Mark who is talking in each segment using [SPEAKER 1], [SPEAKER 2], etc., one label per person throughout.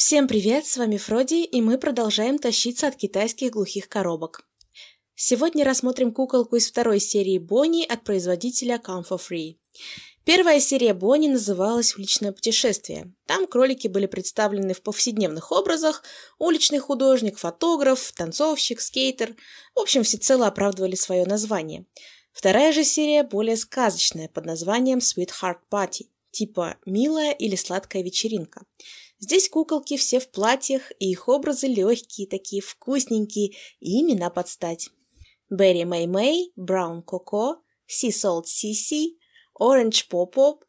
[SPEAKER 1] Всем привет, с вами Фроди, и мы продолжаем тащиться от китайских глухих коробок. Сегодня рассмотрим куколку из второй серии Бонни от производителя Comfort Free. Первая серия Бонни называлась «Уличное путешествие». Там кролики были представлены в повседневных образах, уличный художник, фотограф, танцовщик, скейтер. В общем, всецело оправдывали свое название. Вторая же серия более сказочная, под названием «Sweetheart Party», типа «Милая» или «Сладкая вечеринка». Здесь куколки все в платьях, и их образы легкие, такие вкусненькие, и имена под стать. Берри Мэй Мэй, Браун Коко, Си Солт Сиси, Оранж Попоп,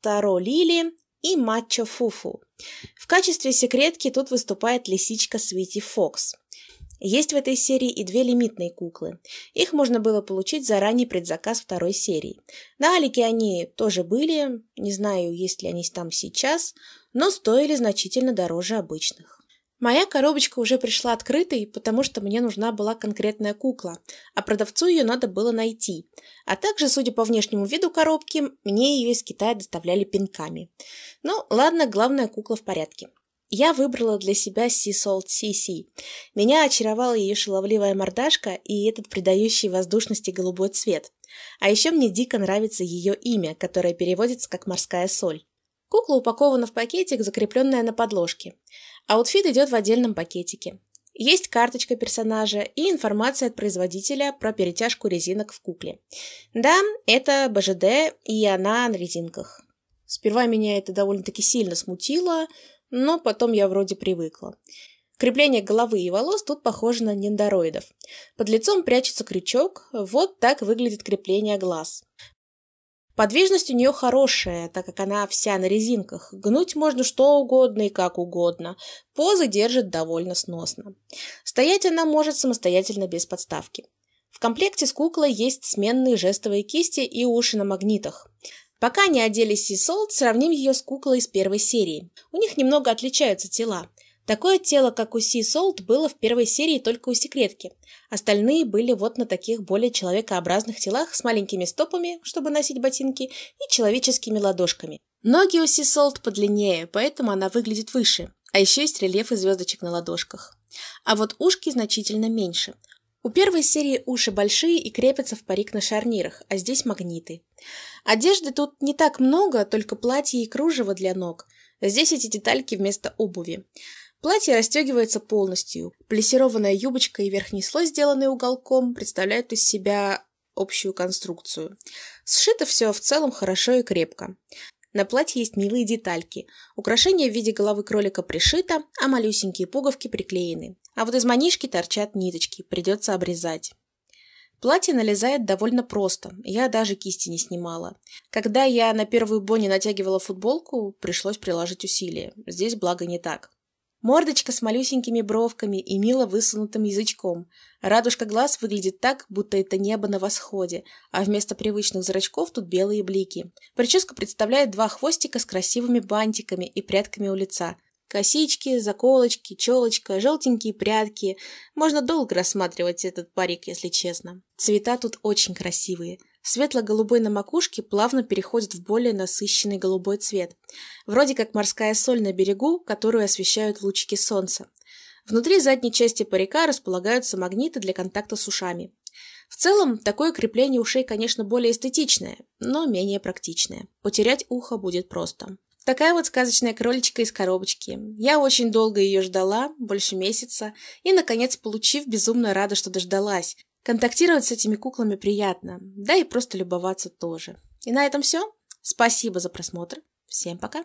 [SPEAKER 1] Таро Лили и Мачо Фуфу. В качестве секретки тут выступает лисичка Свити Фокс. Есть в этой серии и две лимитные куклы. Их можно было получить за ранний предзаказ второй серии. На Алике они тоже были, не знаю, есть ли они там сейчас, но стоили значительно дороже обычных. Моя коробочка уже пришла открытой, потому что мне нужна была конкретная кукла, а продавцу ее надо было найти. А также, судя по внешнему виду коробки, мне ее из Китая доставляли пинками. Ну, ладно, главная кукла в порядке. Я выбрала для себя Sea Salt CC. Меня очаровала ее шаловливая мордашка и этот придающий воздушности голубой цвет. А еще мне дико нравится ее имя, которое переводится как «морская соль». Кукла упакована в пакетик, закрепленная на подложке. Аутфит идет в отдельном пакетике. Есть карточка персонажа и информация от производителя про перетяжку резинок в кукле. Да, это БЖД, и она на резинках. Сперва меня это довольно-таки сильно смутило, но потом я вроде привыкла. Крепление головы и волос тут похоже на нендороидов. Под лицом прячется крючок, вот так выглядит крепление глаз. Подвижность у нее хорошая, так как она вся на резинках. Гнуть можно что угодно и как угодно. Позы держит довольно сносно. Стоять она может самостоятельно без подставки. В комплекте с куклой есть сменные жестовые кисти и уши на магнитах. Пока не одели и Солт, сравним ее с куклой из первой серии. У них немного отличаются тела. Такое тело, как у Си Солт, было в первой серии только у секретки. Остальные были вот на таких более человекообразных телах с маленькими стопами, чтобы носить ботинки, и человеческими ладошками. Ноги у Си Солт подлиннее, поэтому она выглядит выше. А еще есть рельеф и звездочек на ладошках. А вот ушки значительно меньше. У первой серии уши большие и крепятся в парик на шарнирах, а здесь магниты. Одежды тут не так много, только платье и кружево для ног. Здесь эти детальки вместо обуви. Платье расстегивается полностью. Плессированная юбочка и верхний слой, сделанный уголком, представляют из себя общую конструкцию. Сшито все в целом хорошо и крепко. На платье есть милые детальки. Украшение в виде головы кролика пришито, а малюсенькие пуговки приклеены. А вот из манишки торчат ниточки, придется обрезать. Платье налезает довольно просто, я даже кисти не снимала. Когда я на первую Бонни натягивала футболку, пришлось приложить усилия. Здесь благо не так. Мордочка с малюсенькими бровками и мило высунутым язычком. Радужка глаз выглядит так, будто это небо на восходе, а вместо привычных зрачков тут белые блики. Прическа представляет два хвостика с красивыми бантиками и прядками у лица. Косички, заколочки, челочка, желтенькие прядки. Можно долго рассматривать этот парик, если честно. Цвета тут очень красивые. Светло-голубой на макушке плавно переходит в более насыщенный голубой цвет, вроде как морская соль на берегу, которую освещают лучики солнца. Внутри задней части парика располагаются магниты для контакта с ушами. В целом, такое крепление ушей, конечно, более эстетичное, но менее практичное. Потерять ухо будет просто. Такая вот сказочная кроличка из коробочки. Я очень долго ее ждала, больше месяца, и, наконец, получив, безумно рада, что дождалась. Контактировать с этими куклами приятно, да и просто любоваться тоже. И на этом все. Спасибо за просмотр. Всем пока!